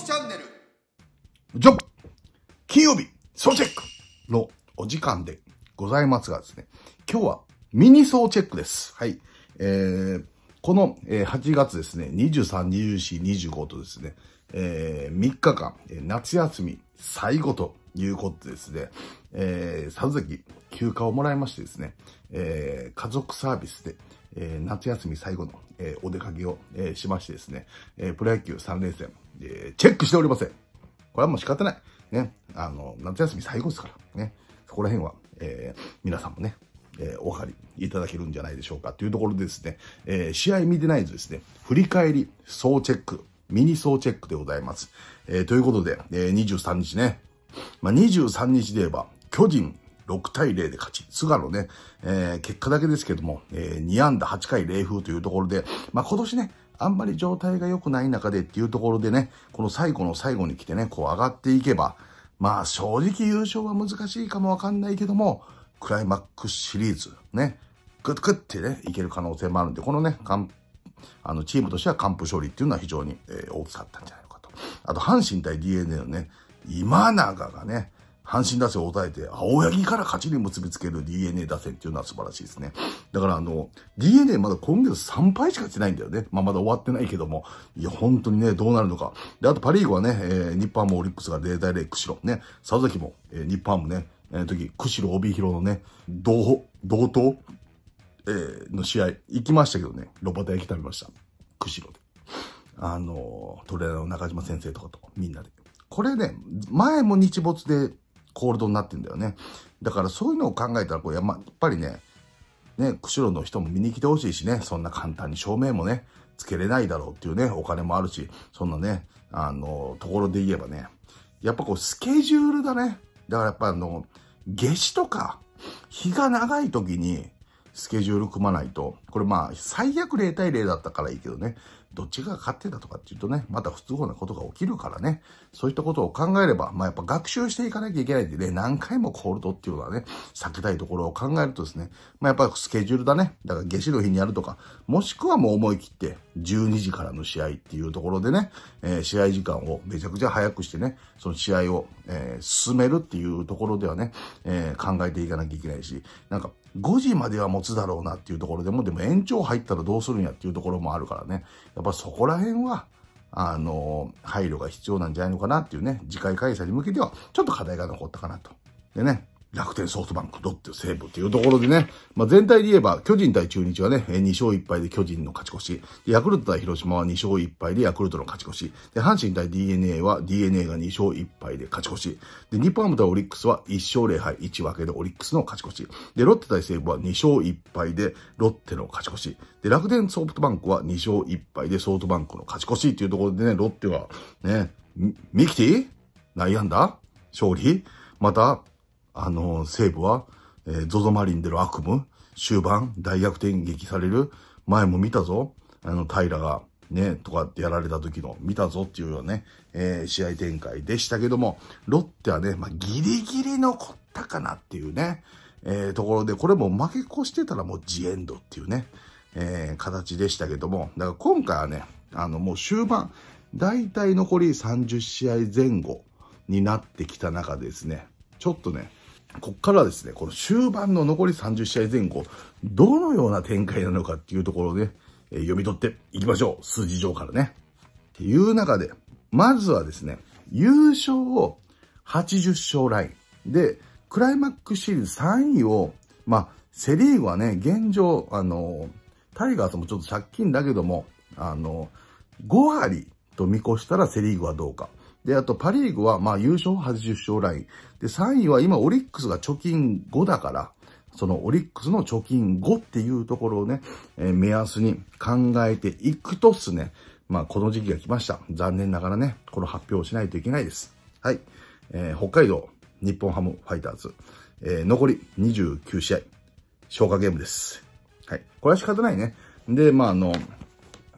きチャンネル。ジョブ金曜日、総チェックのお時間でございますがですね、今日はミニ総チェックです。はい。えー、この、え8月ですね、23、24、25とですね、えー、3日間、夏休み最後ということでですね、えー、さぞき休暇をもらいましてですね、えー、家族サービスで、えー、夏休み最後の、えー、お出かけを、えー、しましてですね、えプロ野球3連戦、えチェックしておりません。これはもう仕方ない。ね、あの、夏休み最後ですから、ね、そこら辺は、え皆さんもね、えお分かりいただけるんじゃないでしょうかというところでですね、え試合見てないとですね、振り返り、総チェック、ミニ総チェックでございます。えということで、え23日ね、まあ、23日で言えば、巨人、6対0で勝ち。菅野ね、えー、結果だけですけども、えー、2安打8回0風というところで、まあ、今年ね、あんまり状態が良くない中でっていうところでね、この最後の最後に来てね、こう上がっていけば、まあ正直優勝は難しいかもわかんないけども、クライマックスシリーズ、ね、グッグッってね、いける可能性もあるんで、このね、あのチームとしては完封勝利っていうのは非常に、えー、大きかったんじゃないのかと。あと、阪神対 DNA のね、今永がね、阪神打線を抑えて、青柳から勝ちに結びつける DNA 打線っていうのは素晴らしいですね。だからあの、DNA まだ今月3敗しかしてないんだよね。まあ、まだ終わってないけども。いや、本当にね、どうなるのか。で、あとパリーグはね、えー、日本もオリックスが0対0、釧路。ね、佐々木も、えー、日本もね、えー、時、釧路帯広のね、同、同等、えー、の試合、行きましたけどね、ロバタ焼き食べました。釧路で。あの、トレーナーの中島先生とかと、みんなで。これね、前も日没でコールドになってんだよね。だからそういうのを考えたら、こう、やっぱりね、ね、釧路の人も見に来てほしいしね、そんな簡単に照明もね、つけれないだろうっていうね、お金もあるし、そんなね、あの、ところで言えばね、やっぱこう、スケジュールだね。だからやっぱあの、夏至とか、日が長い時に、スケジュール組まないと、これまあ、最悪0対0だったからいいけどね、どっちが勝ってたとかっていうとね、また不都合なことが起きるからね、そういったことを考えれば、まあ、やっぱ学習していかなきゃいけないんでね、何回もコールドっていうのはね、避けたいところを考えるとですね、まあ、やっぱスケジュールだね。だから下至の日にやるとか、もしくはもう思い切って、12時からの試合っていうところでね、えー、試合時間をめちゃくちゃ早くしてね、その試合を、えー、進めるっていうところではね、えー、考えていかなきゃいけないし、なんか5時までは持つだろうなっていうところでも、でも延長入ったらどうするんやっていうところもあるからね、やっぱそこら辺は、あの、配慮が必要なんじゃないのかなっていうね、次回開催に向けては、ちょっと課題が残ったかなと。でね、楽天ソフトバンク、ロッテ、西武っていうところでね、まあ、全体で言えば、巨人対中日はね、2勝1敗で巨人の勝ち越し、ヤクルト対広島は2勝1敗でヤクルトの勝ち越し、で、阪神対 DNA は DNA が2勝1敗で勝ち越し、で、日本ハム対オリックスは1勝0敗1分けでオリックスの勝ち越し、で、ロッテ対西武は2勝1敗でロッテの勝ち越し、で、楽天ソフトバンクは2勝1敗でソフトバンクの勝ち越しっていうところでね、ロッテは、ね、ミキティ内野安打勝利また、あの、西部は、えー、ゾゾマリンでの悪夢、終盤、大逆転劇される、前も見たぞ、あの、平が、ね、とかってやられた時の、見たぞっていうようなね、えー、試合展開でしたけども、ロッテはね、まあ、ギリギリ残ったかなっていうね、えー、ところで、これも負け越してたらもうジエンドっていうね、えー、形でしたけども、だから今回はね、あの、もう終盤、だいたい残り30試合前後になってきた中ですね、ちょっとね、こっからですね、この終盤の残り30試合前後、どのような展開なのかっていうところをね、えー、読み取っていきましょう。数字上からね。っていう中で、まずはですね、優勝を80勝ライン。で、クライマックスシリーズ3位を、まあ、セリーグはね、現状、あの、タイガースもちょっと借金だけども、あの、5割と見越したらセリーグはどうか。で、あとパリーグはまあ優勝80勝ライン。で、3位は今オリックスが貯金5だから、そのオリックスの貯金5っていうところをね、えー、目安に考えていくとっすね、まあこの時期が来ました。残念ながらね、この発表をしないといけないです。はい。えー、北海道、日本ハムファイターズ、えー、残り29試合、消化ゲームです。はい。これは仕方ないね。で、まああの、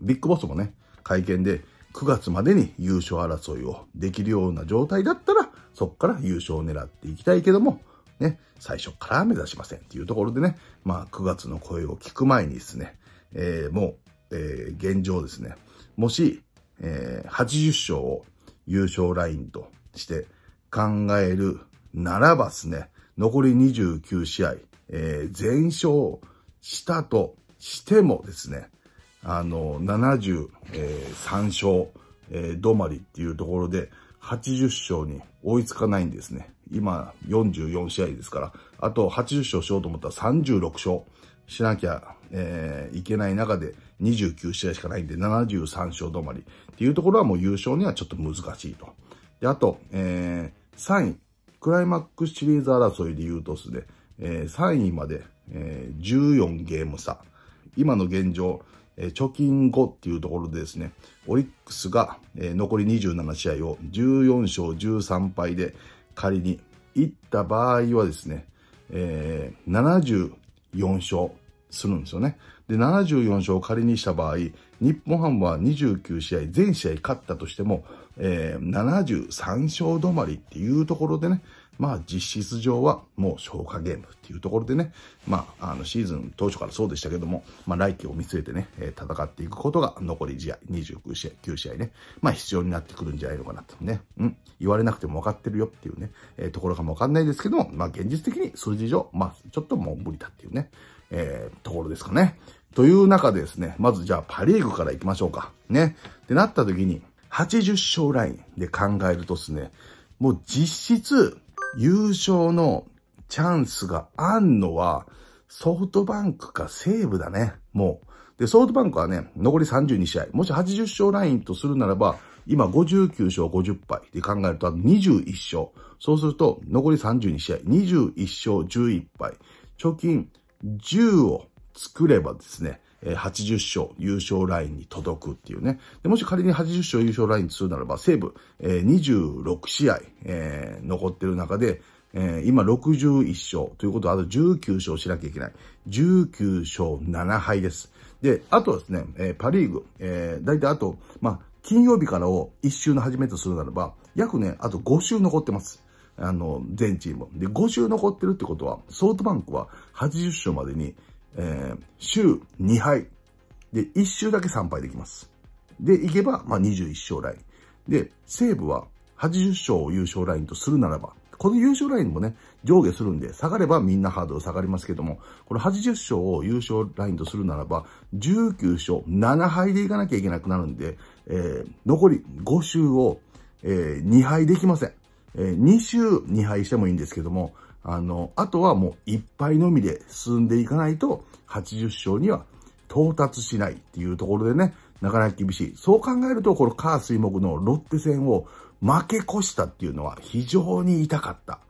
ビッグボスもね、会見で、9月までに優勝争いをできるような状態だったら、そこから優勝を狙っていきたいけども、ね、最初から目指しませんっていうところでね、まあ9月の声を聞く前にですね、えー、もう、えー、現状ですね、もし、えー、80勝を優勝ラインとして考えるならばですね、残り29試合、えー、全勝したとしてもですね、あの、73勝、止まりっていうところで、80勝に追いつかないんですね。今、44試合ですから、あと80勝しようと思ったら36勝しなきゃ、えー、いけない中で、29試合しかないんで、73勝止まりっていうところはもう優勝にはちょっと難しいと。で、あと、えー、3位、クライマックスシリーズ争いで言うとすね、えー、3位まで、えー、14ゲーム差。今の現状、え貯金後っていうところでですね、オリックスが、え残り27試合を14勝13敗で仮に行った場合はですね、えー、74勝するんですよね。で、74勝を仮にした場合、日本ハムは29試合、全試合勝ったとしても、えー、73勝止まりっていうところでね、まあ実質上はもう消化ゲームっていうところでね、まああのシーズン当初からそうでしたけども、まあ来季を見据えてね、えー、戦っていくことが残り試合、29試合、9試合ね、まあ必要になってくるんじゃないのかなとね、うん、言われなくても分かってるよっていうね、えー、ところかもわかんないですけども、まあ現実的に数字上、まあちょっともう無理だっていうね、えー、ところですかね。という中でですね、まずじゃあパリーグから行きましょうか。ね。ってなった時に、80勝ラインで考えるとですね、もう実質、優勝のチャンスがあんのは、ソフトバンクか西武だね。もう。で、ソフトバンクはね、残り32試合。もし80勝ラインとするならば、今59勝50敗で考えると、21勝。そうすると、残り32試合、21勝11敗。貯金10を作ればですね、え80勝優勝ラインに届くっていうね。でもし仮に80勝優勝ラインするならば、西武、え26試合、え残ってる中で、えー、今61勝ということはあと19勝しなきゃいけない。19勝7敗です。で、あとですね、えー、パリーグ、えー、だいたいあと、まあ、金曜日からを1週の始めとするならば、約ね、あと5週残ってます。あの、全チーム。で、5週残ってるってことは、ソフトバンクは80勝までに、えー、週2杯。で、1週だけ3杯できます。で、いけば、まあ、21勝ライン。で、西武は80勝を優勝ラインとするならば、この優勝ラインもね、上下するんで、下がればみんなハードル下がりますけども、この80勝を優勝ラインとするならば、19勝7敗でいかなきゃいけなくなるんで、えー、残り5周を、えー、2敗できません。えー、2周2敗してもいいんですけども、あの、あとはもう一杯のみで進んでいかないと、80勝には到達しないっていうところでね、なかなか厳しい。そう考えると、このカー水木のロッテ戦を負け越したっていうのは非常に痛かった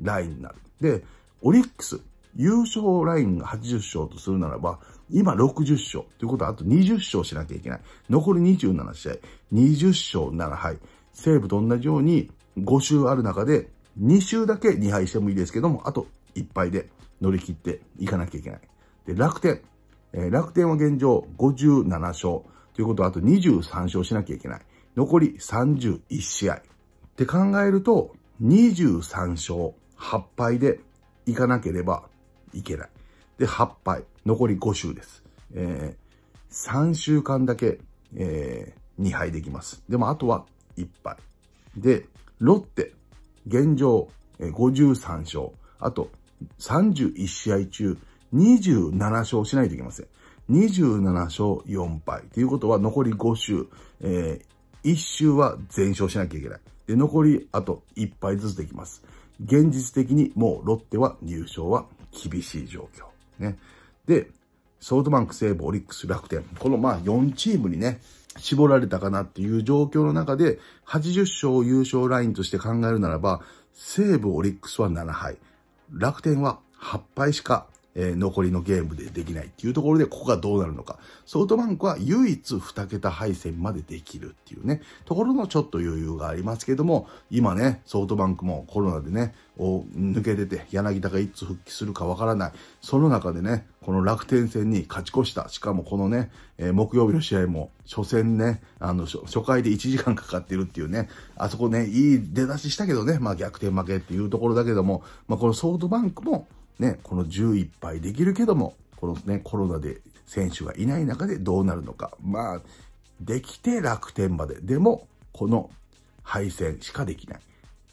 ラインになる。で、オリックス、優勝ラインが80勝とするならば、今60勝。ということはあと20勝しなきゃいけない。残り27試合。20勝7敗。西武と同じように5周ある中で2周だけ2敗してもいいですけども、あと1敗で乗り切っていかなきゃいけない。で、楽天。えー、楽天は現状57勝。ということはあと23勝しなきゃいけない。残り31試合。って考えると、23勝8敗でいかなければいけない。で、8敗。残り5周です。えー、3週間だけ、えー、2敗できます。でもあとは1敗。で、ロッテ。現状、53勝。あと、31試合中、27勝しないといけません。27勝4敗。ということは、残り5周、えー、1周は全勝しなきゃいけない。で、残り、あと1敗ずつできます。現実的にもうロッテは入賞は厳しい状況。ね。で、ソートバンク、西武、オリックス、楽天。このまあ4チームにね、絞られたかなっていう状況の中で、80勝優勝ラインとして考えるならば、西武オリックスは7敗、楽天は8敗しかえー、残りのゲームでできないっていうところで、ここがどうなるのか。ソフトバンクは唯一2桁配線までできるっていうね、ところのちょっと余裕がありますけども、今ね、ソフトバンクもコロナでね、を抜けてて、柳田がいつ復帰するかわからない。その中でね、この楽天戦に勝ち越した。しかもこのね、えー、木曜日の試合も、初戦ね、あの初、初回で1時間かかってるっていうね、あそこね、いい出だししたけどね、まあ逆転負けっていうところだけども、まあこのソフトバンクも、ね、この11敗できるけども、このね、コロナで選手がいない中でどうなるのか。まあ、できて楽天まで。でも、この敗戦しかできない。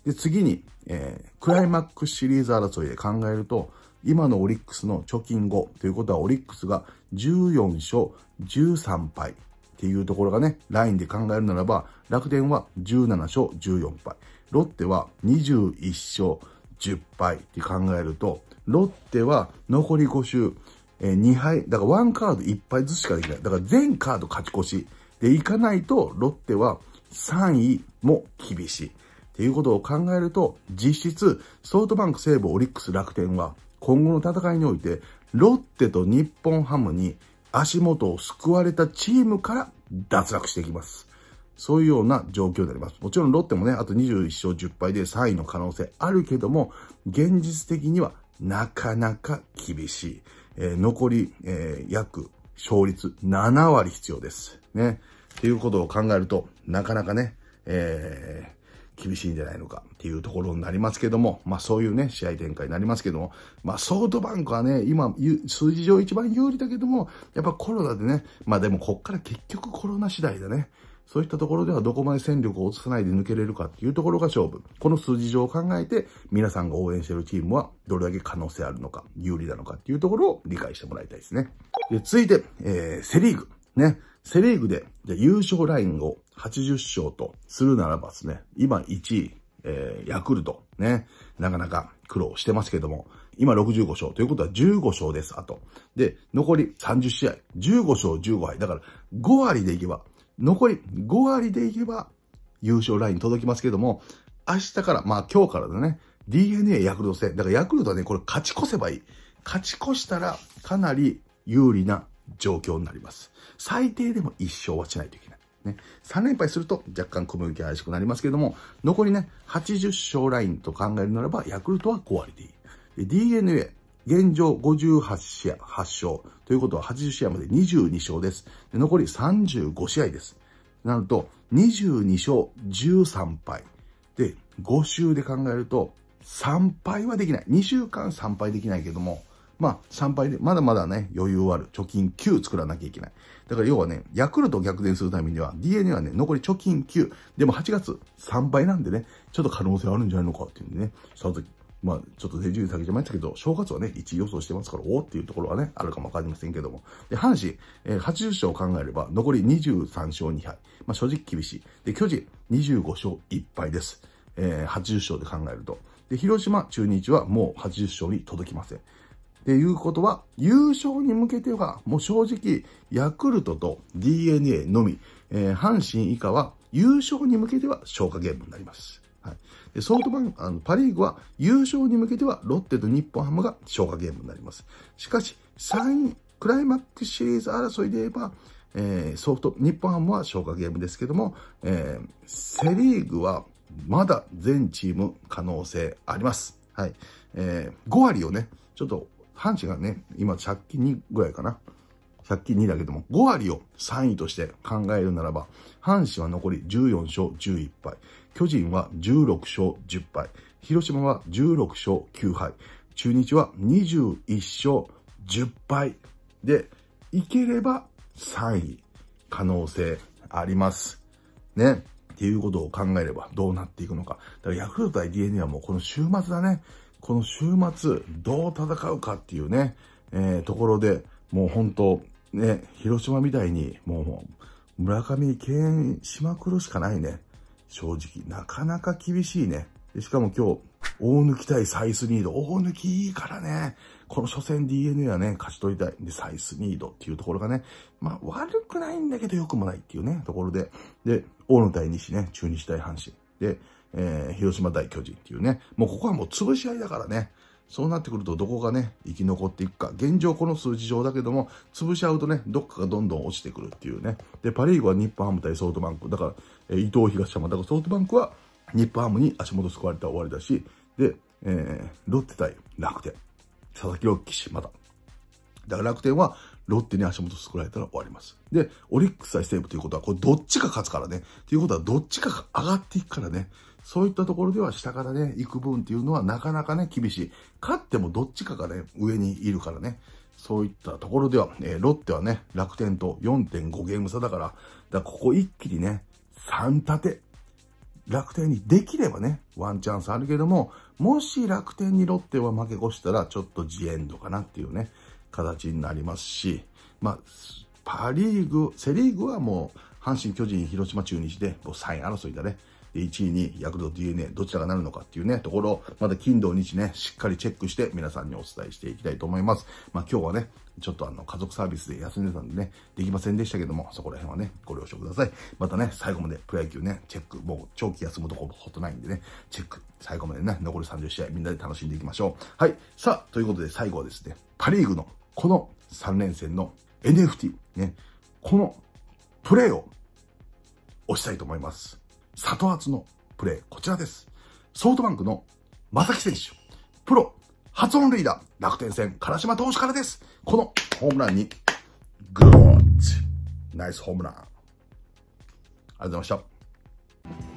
で、次に、えー、クライマックスシリーズ争いで考えると、今のオリックスの貯金後ということは、オリックスが14勝13敗っていうところがね、ラインで考えるならば、楽天は17勝14敗、ロッテは21勝10敗って考えると、ロッテは残り5周、えー、2敗、だから1カード1敗ずつしかできない。だから全カード勝ち越し。で、いかないと、ロッテは3位も厳しい。っていうことを考えると、実質、ソフトバンク、西武、オリックス、楽天は、今後の戦いにおいて、ロッテと日本ハムに足元を救われたチームから脱落していきます。そういうような状況になります。もちろんロッテもね、あと21勝10敗で3位の可能性あるけども、現実的にはなかなか厳しい。えー、残り、えー、約勝率7割必要です。ね。っていうことを考えると、なかなかね、えー、厳しいんじゃないのかっていうところになりますけども、まあそういうね、試合展開になりますけども、まあソフトバンクはね、今、数字上一番有利だけども、やっぱコロナでね、まあでもこっから結局コロナ次第だね。そういったところではどこまで戦力を落とさないで抜けれるかっていうところが勝負。この数字上を考えて、皆さんが応援しているチームはどれだけ可能性あるのか、有利なのかっていうところを理解してもらいたいですね。で続いて、えー、セリーグ。ね。セリーグで、で優勝ラインを80勝とするならばですね、今1位、えー、ヤクルト、ね。なかなか苦労してますけども、今65勝ということは15勝です、あと。で、残り30試合、15勝15敗。だから5割でいけば、残り5割でいけば優勝ライン届きますけども、明日から、まあ今日からだね、DNA ヤクルト戦。だからヤクルトはね、これ勝ち越せばいい。勝ち越したらかなり有利な状況になります。最低でも1勝はしないといけない。ね、3連敗すると若干小麦怪しくなりますけども、残りね、80勝ラインと考えるならば、ヤクルトは5割でいい。DNA 現状58試合、8勝。ということは80試合まで22勝です。で残り35試合です。なると、22勝13敗。で、5週で考えると、3敗はできない。2週間3敗できないけども、まあ、3敗で、まだまだね、余裕ある。貯金9作らなきゃいけない。だから要はね、ヤクルトを逆転するためには、DNA はね、残り貯金9。でも8月3敗なんでね、ちょっと可能性あるんじゃないのかっていうんでね、その時まあ、ちょっと手順下げちゃいましたけど、正月はね、1位予想してますから、おおっていうところはね、あるかもわかりませんけども。で、阪神、え80勝を考えれば、残り23勝2敗。まあ、正直厳しい。で、巨人、25勝1敗です。えー、80勝で考えると。で、広島、中日はもう80勝に届きません。っていうことは、優勝に向けては、もう正直、ヤクルトと DNA のみ、えー、阪神以下は、優勝に向けては消化ゲームになります。はい、でソフトバンク、パ・リーグは優勝に向けてはロッテと日本ハムが消化ゲームになります。しかし、3位、クライマックスシリーズ争いで言えば、えー、ソフト、日本ハムは消化ゲームですけども、えー、セリーグはまだ全チーム可能性あります。はい。えー、5割をね、ちょっと、阪神がね、今借金2ぐらいかな。借金2だけども、5割を3位として考えるならば、阪神は残り14勝11敗。巨人は16勝10敗、広島は16勝9敗、中日は21勝10敗で、いければ3位可能性あります。ね。っていうことを考えればどうなっていくのか。だからヤクルト対 DNA はもうこの週末だね。この週末どう戦うかっていうね、えー、ところでもう本当ね、広島みたいにもう村上敬遠しまくるしかないね。正直、なかなか厳しいね。でしかも今日、大抜き対サイスニード。大抜きいいからね。この初戦 DNA はね、勝ち取りたい。で、サイスニードっていうところがね、まあ悪くないんだけど良くもないっていうね、ところで。で、大野対西ね、中日対阪神。で、えー、広島対巨人っていうね、もうここはもう潰し合いだからね。そうなってくるとどこがね、生き残っていくか。現状この数字上だけども、潰しちゃうとね、どっかがどんどん落ちてくるっていうね。で、パリーグは日本ハム対ソフトバンク。だから、え伊藤東山。だからソフトバンクは日本ハムに足元救われたら終わりだし、で、えー、ロッテ対楽天。佐々木朗希、まだ。だから楽天はロッテに足元救われたら終わります。で、オリックス対西武ということは、これどっちが勝つからね。ということはどっちかが上がっていくからね。そういったところでは下からね、行く分っていうのはなかなかね、厳しい。勝ってもどっちかがね、上にいるからね。そういったところでは、えー、ロッテはね、楽天と4.5ゲーム差だから、だここ一気にね、3立て。楽天にできればね、ワンチャンスあるけども、もし楽天にロッテは負け越したら、ちょっとジエンドかなっていうね、形になりますし、まあ、パリーグ、セリーグはもう、阪神、巨人、広島、中日で、もう3位争いだね。1位にヤクルト DNA どちらがなるのかっていうね、ところ、また金土日ね、しっかりチェックして皆さんにお伝えしていきたいと思います。まあ今日はね、ちょっとあの、家族サービスで休んでたんでね、できませんでしたけども、そこら辺はね、ご了承ください。またね、最後までプロ野球ね、チェック、もう長期休むとこほとないんでね、チェック、最後までね、残り30試合みんなで楽しんでいきましょう。はい。さあ、ということで最後はですね、パリーグのこの3連戦の NFT、ね、このプレイを押したいと思います。里厚のプレー、こちらです。ソフトバンクの正木選手、プロ初音塁打、楽天戦、唐島投手からです。このホームランに、グローッナイスホームラン。ありがとうございました。